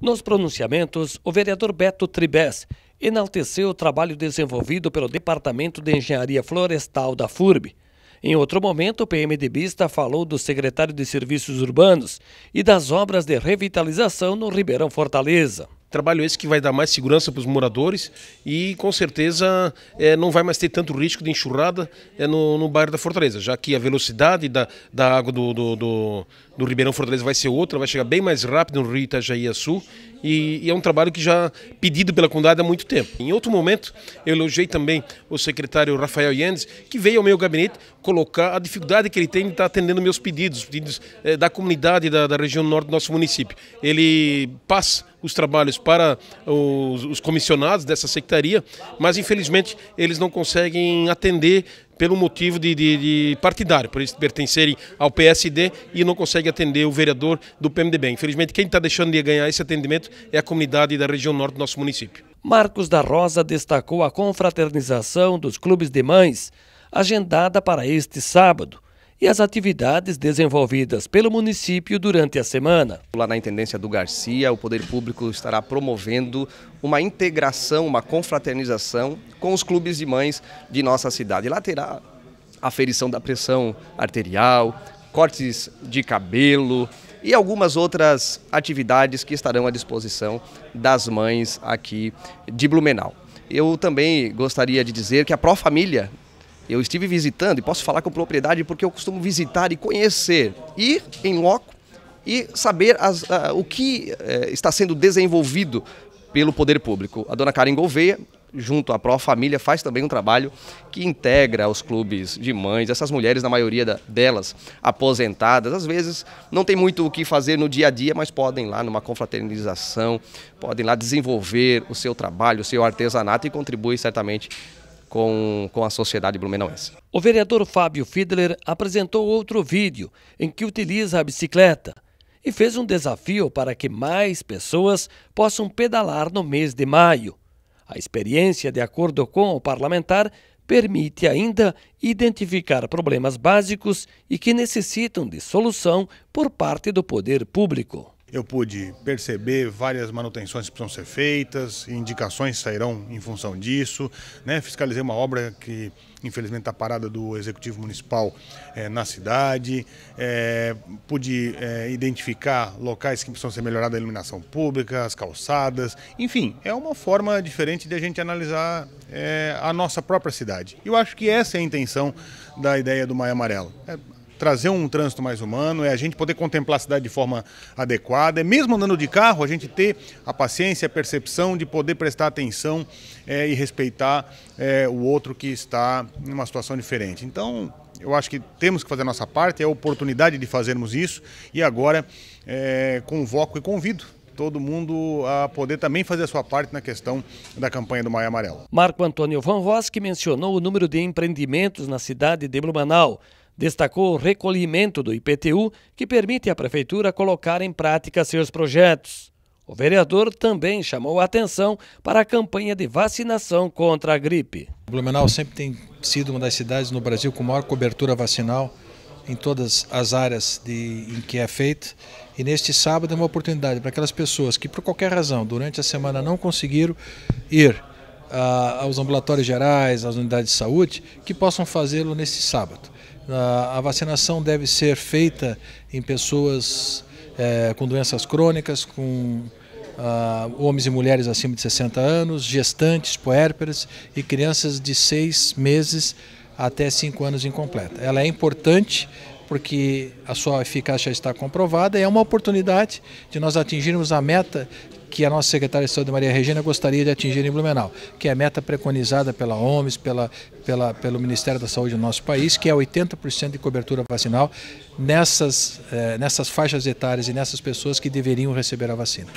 Nos pronunciamentos, o vereador Beto Tribés enalteceu o trabalho desenvolvido pelo Departamento de Engenharia Florestal da FURB. Em outro momento, o PMDBista falou do secretário de Serviços Urbanos e das obras de revitalização no Ribeirão Fortaleza. Trabalho esse que vai dar mais segurança para os moradores e com certeza é, não vai mais ter tanto risco de enxurrada é, no, no bairro da Fortaleza, já que a velocidade da, da água do, do, do, do Ribeirão Fortaleza vai ser outra, vai chegar bem mais rápido no Rio Itajaí Sul e, e, é um trabalho que já pedido pela comunidade há muito tempo. Em outro momento, eu elogiei também o secretário Rafael Yendes, que veio ao meu gabinete colocar a dificuldade que ele tem de estar atendendo meus pedidos, pedidos eh, da comunidade da, da região norte do nosso município. Ele passa os trabalhos para os, os comissionados dessa secretaria, mas infelizmente eles não conseguem atender pelo motivo de, de, de, partidário, por eles pertencerem ao PSD e não conseguem atender o vereador do PMDB. Infelizmente, quem está deixando de ganhar esse atendimento é a comunidade da região norte do nosso município. Marcos da Rosa destacou a confraternização dos clubes de mães agendada para este sábado, e as atividades desenvolvidas pelo município durante a semana. Lá na Intendência do Garcia, o Poder Público estará promovendo uma integração, uma confraternização com os clubes de mães de nossa cidade. Lá terá aferição da pressão arterial, cortes de cabelo e algumas outras atividades que estarão à disposição das mães aqui de Blumenau. Eu também gostaria de dizer que a Pró Família eu estive visitando e posso falar com propriedade porque eu costumo visitar e conhecer, ir em loco e saber as, o que é, está sendo desenvolvido pelo poder público. A dona Karen Gouveia, junto à Pro Família, faz também um trabalho que integra os clubes de mães, essas mulheres, na maioria da, delas, aposentadas, às vezes não tem muito o que fazer no dia a dia, mas podem lá numa confraternização, podem lá desenvolver o seu trabalho, o seu artesanato e contribuem certamente com, com a sociedade blumenauense. O vereador Fábio Fiedler apresentou outro vídeo em que utiliza a bicicleta e fez um desafio para que mais pessoas possam pedalar no mês de maio. A experiência, de acordo com o parlamentar, permite ainda identificar problemas básicos e que necessitam de solução por parte do poder público. Eu pude perceber várias manutenções que precisam ser feitas, indicações sairão em função disso. Né? Fiscalizei uma obra que, infelizmente, está parada do Executivo Municipal é, na cidade. É, pude é, identificar locais que precisam ser melhorados a iluminação pública, as calçadas. Enfim, é uma forma diferente de a gente analisar a nossa própria cidade. Eu acho que essa é a intenção da ideia do Maio Amarelo. É trazer um trânsito mais humano, é a gente poder contemplar a cidade de forma adequada, é mesmo andando de carro, a gente ter a paciência, a percepção de poder prestar atenção é, e respeitar é, o outro que está em uma situação diferente. Então, eu acho que temos que fazer a nossa parte, é a oportunidade de fazermos isso e agora é, convoco e convido todo mundo a poder também fazer a sua parte na questão da campanha do Maio Amarelo. Marco Antônio Van Ross que mencionou o número de empreendimentos na cidade de Blumenau. Destacou o recolhimento do IPTU, que permite à Prefeitura colocar em prática seus projetos. O vereador também chamou a atenção para a campanha de vacinação contra a gripe. Blumenau sempre tem sido uma das cidades no Brasil com maior cobertura vacinal em todas as áreas de, em que é feita. E neste sábado é uma oportunidade para aquelas pessoas que, por qualquer razão, durante a semana não conseguiram ir ah, aos ambulatórios gerais, às unidades de saúde, que possam fazê-lo neste sábado. A vacinação deve ser feita em pessoas é, com doenças crônicas, com ah, homens e mulheres acima de 60 anos, gestantes, puérperas e crianças de 6 meses até 5 anos incompleta. Ela é importante porque a sua eficácia já está comprovada, e é uma oportunidade de nós atingirmos a meta que a nossa secretária de Saúde, Maria Regina, gostaria de atingir em Blumenau, que é a meta preconizada pela OMS, pela, pela, pelo Ministério da Saúde do nosso país, que é 80% de cobertura vacinal nessas, eh, nessas faixas etárias e nessas pessoas que deveriam receber a vacina.